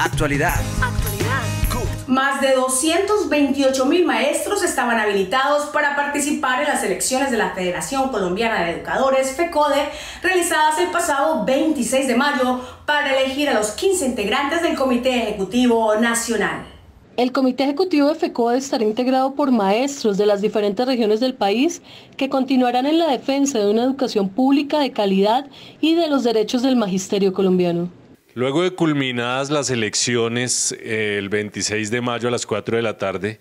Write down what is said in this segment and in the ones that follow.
Actualidad. Más de 228 mil maestros estaban habilitados para participar en las elecciones de la Federación Colombiana de Educadores, FECODE, realizadas el pasado 26 de mayo para elegir a los 15 integrantes del Comité Ejecutivo Nacional. El Comité Ejecutivo de FECODE estará integrado por maestros de las diferentes regiones del país que continuarán en la defensa de una educación pública de calidad y de los derechos del magisterio colombiano. Luego de culminadas las elecciones eh, el 26 de mayo a las 4 de la tarde,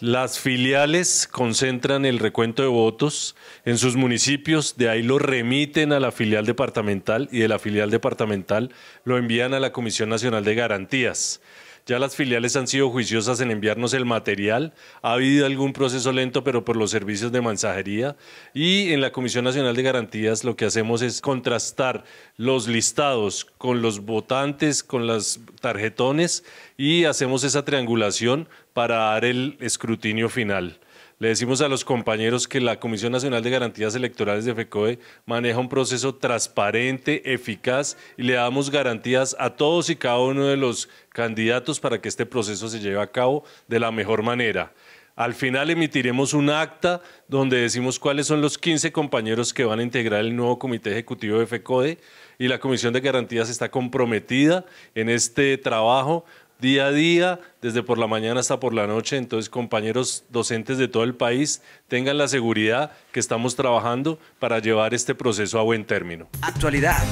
las filiales concentran el recuento de votos en sus municipios, de ahí lo remiten a la filial departamental y de la filial departamental lo envían a la Comisión Nacional de Garantías. Ya las filiales han sido juiciosas en enviarnos el material. Ha habido algún proceso lento, pero por los servicios de mensajería. Y en la Comisión Nacional de Garantías lo que hacemos es contrastar los listados con los votantes, con las tarjetones y hacemos esa triangulación para dar el escrutinio final. Le decimos a los compañeros que la Comisión Nacional de Garantías Electorales de FECODE maneja un proceso transparente, eficaz y le damos garantías a todos y cada uno de los candidatos para que este proceso se lleve a cabo de la mejor manera. Al final emitiremos un acta donde decimos cuáles son los 15 compañeros que van a integrar el nuevo Comité Ejecutivo de FECODE y la Comisión de Garantías está comprometida en este trabajo día a día, desde por la mañana hasta por la noche. Entonces, compañeros docentes de todo el país, tengan la seguridad que estamos trabajando para llevar este proceso a buen término. Actualidad.